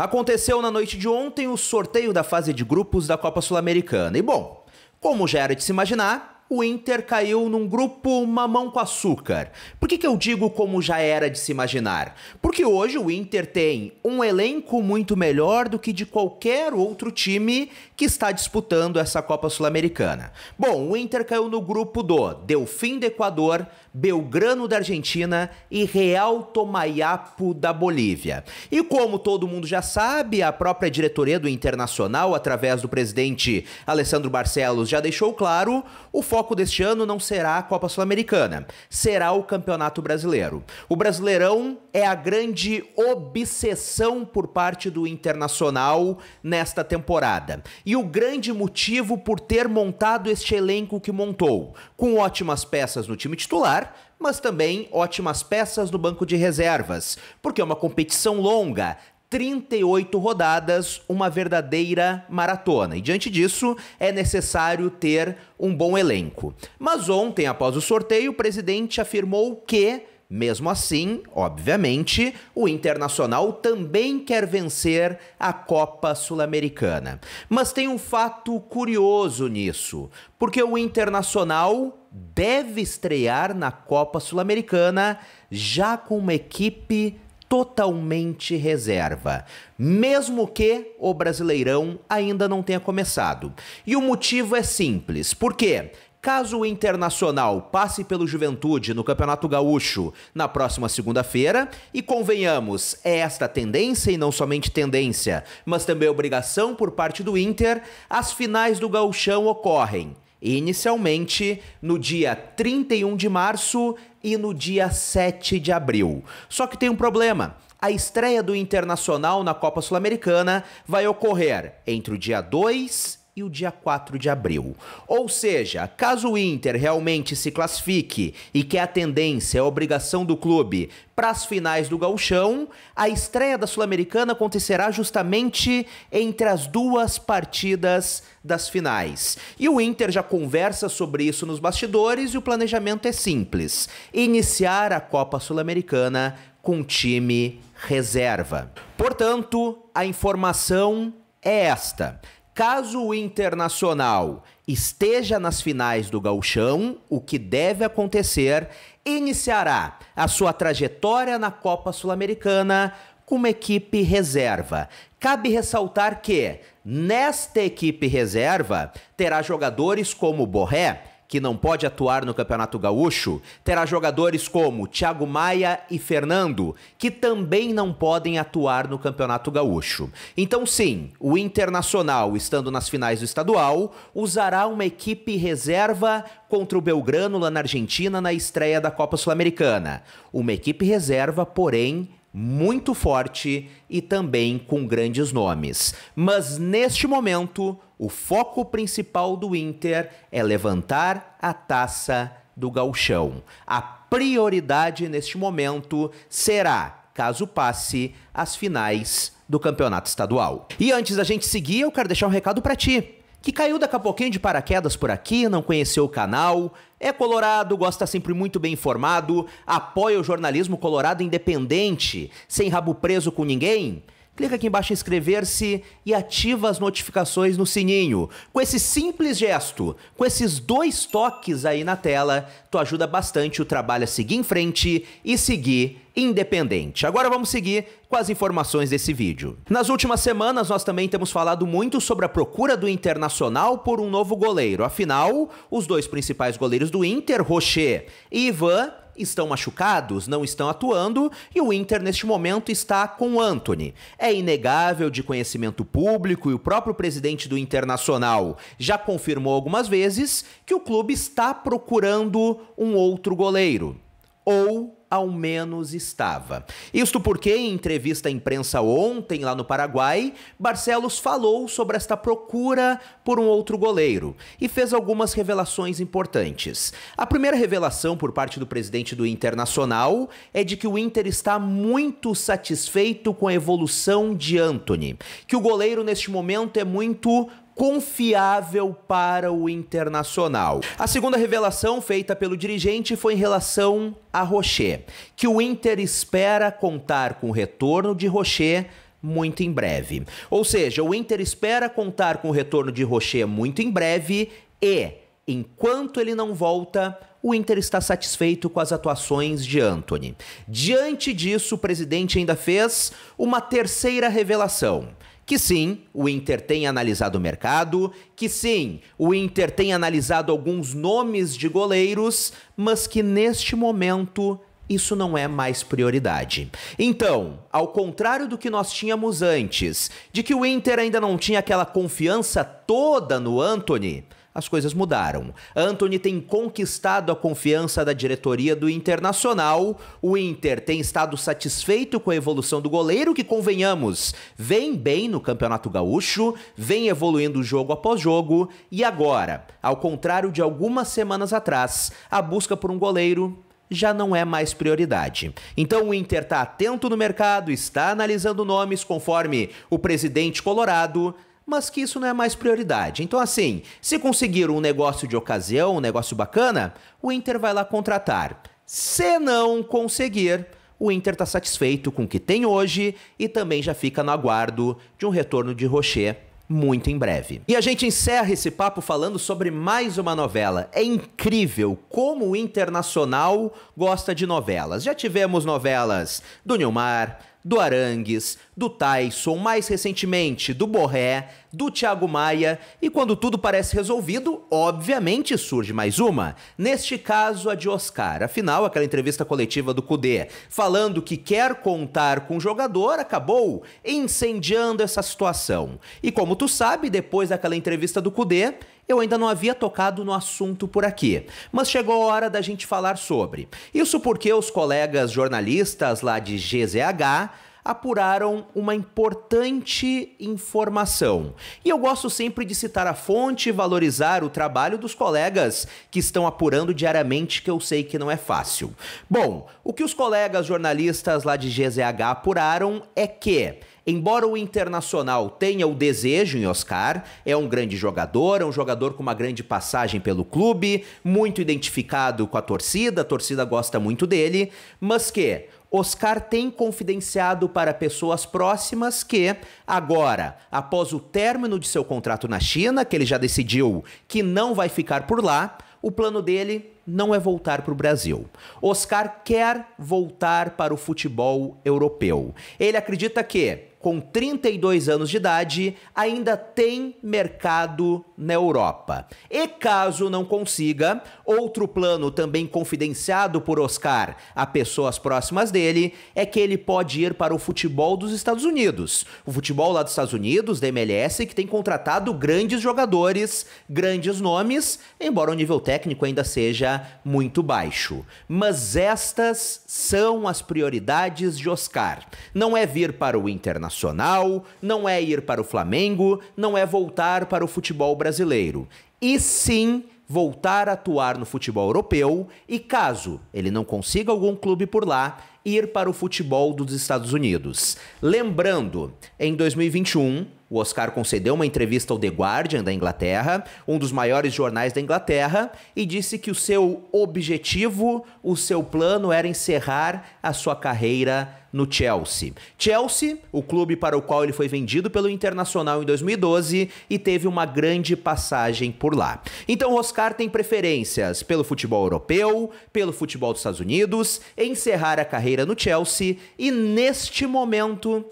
Aconteceu na noite de ontem o sorteio da fase de grupos da Copa Sul-Americana. E bom, como já era de se imaginar, o Inter caiu num grupo mamão com açúcar. Por que, que eu digo como já era de se imaginar? Porque hoje o Inter tem um elenco muito melhor do que de qualquer outro time que está disputando essa Copa Sul-Americana. Bom, o Inter caiu no grupo do Delfim do Equador, Belgrano da Argentina e Real Tomayapo da Bolívia. E como todo mundo já sabe, a própria diretoria do Internacional, através do presidente Alessandro Barcelos, já deixou claro o foco foco deste ano não será a Copa Sul-Americana, será o Campeonato Brasileiro. O Brasileirão é a grande obsessão por parte do Internacional nesta temporada. E o grande motivo por ter montado este elenco que montou, com ótimas peças no time titular, mas também ótimas peças no banco de reservas, porque é uma competição longa, 38 rodadas, uma verdadeira maratona. E diante disso, é necessário ter um bom elenco. Mas ontem, após o sorteio, o presidente afirmou que mesmo assim, obviamente, o Internacional também quer vencer a Copa Sul-Americana. Mas tem um fato curioso nisso, porque o Internacional deve estrear na Copa Sul-Americana já com uma equipe totalmente reserva, mesmo que o Brasileirão ainda não tenha começado. E o motivo é simples, porque Caso o Internacional passe pelo Juventude no Campeonato Gaúcho na próxima segunda-feira, e convenhamos, é esta tendência e não somente tendência, mas também obrigação por parte do Inter, as finais do Gauchão ocorrem inicialmente no dia 31 de março e no dia 7 de abril. Só que tem um problema. A estreia do Internacional na Copa Sul-Americana vai ocorrer entre o dia 2 e o dia 4 de abril. Ou seja, caso o Inter realmente se classifique e que a tendência é a obrigação do clube para as finais do Gauchão, a estreia da Sul-Americana acontecerá justamente entre as duas partidas das finais. E o Inter já conversa sobre isso nos bastidores e o planejamento é simples: iniciar a Copa Sul-Americana com time reserva. Portanto, a informação é esta. Caso o Internacional esteja nas finais do Gauchão, o que deve acontecer, iniciará a sua trajetória na Copa Sul-Americana com uma equipe reserva. Cabe ressaltar que nesta equipe reserva terá jogadores como Borré, que não pode atuar no Campeonato Gaúcho, terá jogadores como Thiago Maia e Fernando, que também não podem atuar no Campeonato Gaúcho. Então, sim, o Internacional, estando nas finais do estadual, usará uma equipe reserva contra o Belgrano lá na Argentina na estreia da Copa Sul-Americana. Uma equipe reserva, porém, muito forte e também com grandes nomes. Mas neste momento, o foco principal do Inter é levantar a taça do Galchão. A prioridade neste momento será, caso passe, as finais do campeonato estadual. E antes da gente seguir, eu quero deixar um recado para ti que caiu daqui a pouquinho de paraquedas por aqui, não conheceu o canal, é colorado, gosta sempre muito bem informado, apoia o jornalismo colorado independente, sem rabo preso com ninguém? clica aqui embaixo em inscrever-se e ativa as notificações no sininho. Com esse simples gesto, com esses dois toques aí na tela, tu ajuda bastante o trabalho a seguir em frente e seguir independente. Agora vamos seguir com as informações desse vídeo. Nas últimas semanas, nós também temos falado muito sobre a procura do Internacional por um novo goleiro. Afinal, os dois principais goleiros do Inter, Rocher e Ivan, estão machucados, não estão atuando e o Inter neste momento está com o Anthony. É inegável de conhecimento público e o próprio presidente do Internacional já confirmou algumas vezes que o clube está procurando um outro goleiro ou ao menos estava. Isto porque, em entrevista à imprensa ontem lá no Paraguai, Barcelos falou sobre esta procura por um outro goleiro e fez algumas revelações importantes. A primeira revelação por parte do presidente do Internacional é de que o Inter está muito satisfeito com a evolução de Anthony, que o goleiro neste momento é muito confiável para o Internacional. A segunda revelação feita pelo dirigente foi em relação a Rocher, que o Inter espera contar com o retorno de Rocher muito em breve. Ou seja, o Inter espera contar com o retorno de Rocher muito em breve e, enquanto ele não volta, o Inter está satisfeito com as atuações de Anthony. Diante disso, o presidente ainda fez uma terceira revelação que sim, o Inter tem analisado o mercado, que sim, o Inter tem analisado alguns nomes de goleiros, mas que neste momento isso não é mais prioridade. Então, ao contrário do que nós tínhamos antes, de que o Inter ainda não tinha aquela confiança toda no Anthony, as coisas mudaram. Anthony tem conquistado a confiança da diretoria do Internacional. O Inter tem estado satisfeito com a evolução do goleiro, que, convenhamos, vem bem no Campeonato Gaúcho, vem evoluindo jogo após jogo. E agora, ao contrário de algumas semanas atrás, a busca por um goleiro já não é mais prioridade. Então o Inter está atento no mercado, está analisando nomes conforme o presidente colorado mas que isso não é mais prioridade. Então, assim, se conseguir um negócio de ocasião, um negócio bacana, o Inter vai lá contratar. Se não conseguir, o Inter está satisfeito com o que tem hoje e também já fica no aguardo de um retorno de Rocher muito em breve. E a gente encerra esse papo falando sobre mais uma novela. É incrível como o internacional gosta de novelas. Já tivemos novelas do Nilmar, do Arangues, do Tyson, mais recentemente do Borré, do Thiago Maia, e quando tudo parece resolvido, obviamente surge mais uma. Neste caso, a de Oscar. Afinal, aquela entrevista coletiva do Cudê, falando que quer contar com o jogador, acabou incendiando essa situação. E como tu sabe, depois daquela entrevista do Cudê, eu ainda não havia tocado no assunto por aqui, mas chegou a hora da gente falar sobre. Isso porque os colegas jornalistas lá de GZH apuraram uma importante informação. E eu gosto sempre de citar a fonte e valorizar o trabalho dos colegas que estão apurando diariamente, que eu sei que não é fácil. Bom, o que os colegas jornalistas lá de GZH apuraram é que Embora o Internacional tenha o desejo em Oscar, é um grande jogador, é um jogador com uma grande passagem pelo clube, muito identificado com a torcida, a torcida gosta muito dele, mas que Oscar tem confidenciado para pessoas próximas que, agora, após o término de seu contrato na China, que ele já decidiu que não vai ficar por lá, o plano dele não é voltar para o Brasil. Oscar quer voltar para o futebol europeu. Ele acredita que com 32 anos de idade, ainda tem mercado na Europa. E caso não consiga, outro plano também confidenciado por Oscar a pessoas próximas dele é que ele pode ir para o futebol dos Estados Unidos. O futebol lá dos Estados Unidos, da MLS, que tem contratado grandes jogadores, grandes nomes, embora o nível técnico ainda seja muito baixo. Mas estas são as prioridades de Oscar. Não é vir para o Internacional, não é ir para o Flamengo, não é voltar para o futebol brasileiro brasileiro, e sim voltar a atuar no futebol europeu e, caso ele não consiga algum clube por lá, ir para o futebol dos Estados Unidos. Lembrando, em 2021, o Oscar concedeu uma entrevista ao The Guardian da Inglaterra, um dos maiores jornais da Inglaterra, e disse que o seu objetivo, o seu plano era encerrar a sua carreira no Chelsea. Chelsea, o clube para o qual ele foi vendido pelo Internacional em 2012 e teve uma grande passagem por lá. Então, Oscar tem preferências pelo futebol europeu, pelo futebol dos Estados Unidos, encerrar a carreira no Chelsea e neste momento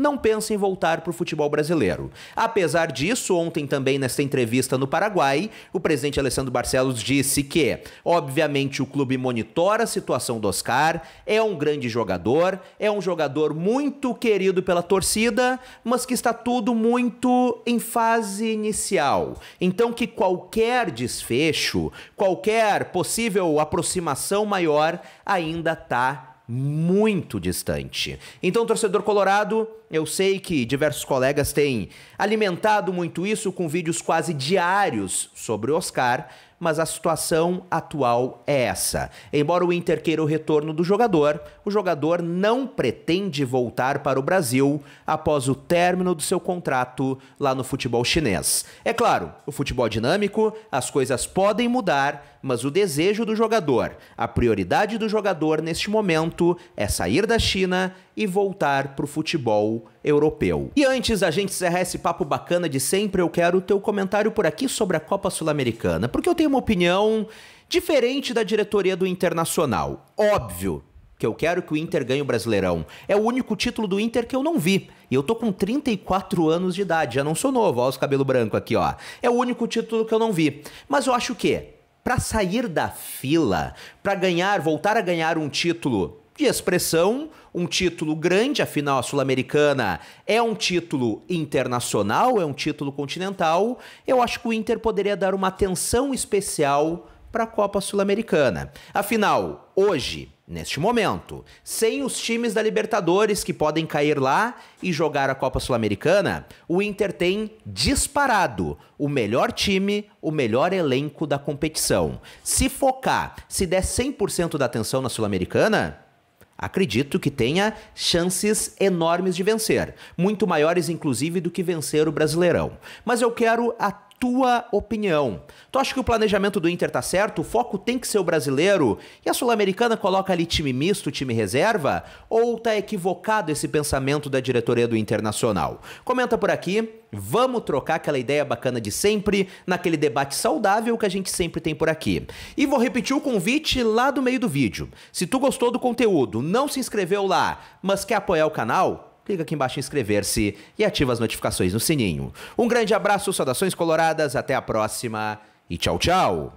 não pensa em voltar para o futebol brasileiro. Apesar disso, ontem também nesta entrevista no Paraguai, o presidente Alessandro Barcelos disse que, obviamente, o clube monitora a situação do Oscar, é um grande jogador, é um jogador muito querido pela torcida, mas que está tudo muito em fase inicial. Então que qualquer desfecho, qualquer possível aproximação maior ainda está muito distante. Então, torcedor colorado, eu sei que diversos colegas têm alimentado muito isso com vídeos quase diários sobre o Oscar, mas a situação atual é essa. Embora o Inter queira o retorno do jogador, o jogador não pretende voltar para o Brasil após o término do seu contrato lá no futebol chinês. É claro, o futebol é dinâmico, as coisas podem mudar, mas o desejo do jogador, a prioridade do jogador neste momento é sair da China e voltar pro futebol europeu. E antes da gente encerrar esse papo bacana de sempre, eu quero o teu comentário por aqui sobre a Copa Sul-Americana, porque eu tenho uma opinião diferente da diretoria do Internacional. Óbvio, que eu quero que o Inter ganhe o Brasileirão. É o único título do Inter que eu não vi. E eu tô com 34 anos de idade, já não sou novo, olha os cabelo branco aqui, ó. É o único título que eu não vi. Mas eu acho que para sair da fila, para ganhar, voltar a ganhar um título de expressão, um título grande, afinal a Sul-Americana é um título internacional, é um título continental. Eu acho que o Inter poderia dar uma atenção especial para a Copa Sul-Americana. Afinal, hoje, neste momento, sem os times da Libertadores que podem cair lá e jogar a Copa Sul-Americana, o Inter tem disparado o melhor time, o melhor elenco da competição. Se focar, se der 100% da atenção na Sul-Americana, acredito que tenha chances enormes de vencer, muito maiores inclusive do que vencer o Brasileirão. Mas eu quero a tua opinião. Tu acha que o planejamento do Inter tá certo? O foco tem que ser o brasileiro? E a Sul-Americana coloca ali time misto, time reserva? Ou tá equivocado esse pensamento da diretoria do Internacional? Comenta por aqui. Vamos trocar aquela ideia bacana de sempre, naquele debate saudável que a gente sempre tem por aqui. E vou repetir o convite lá do meio do vídeo. Se tu gostou do conteúdo, não se inscreveu lá, mas quer apoiar o canal, clica aqui embaixo em inscrever-se e ativa as notificações no sininho. Um grande abraço, saudações coloradas, até a próxima e tchau, tchau!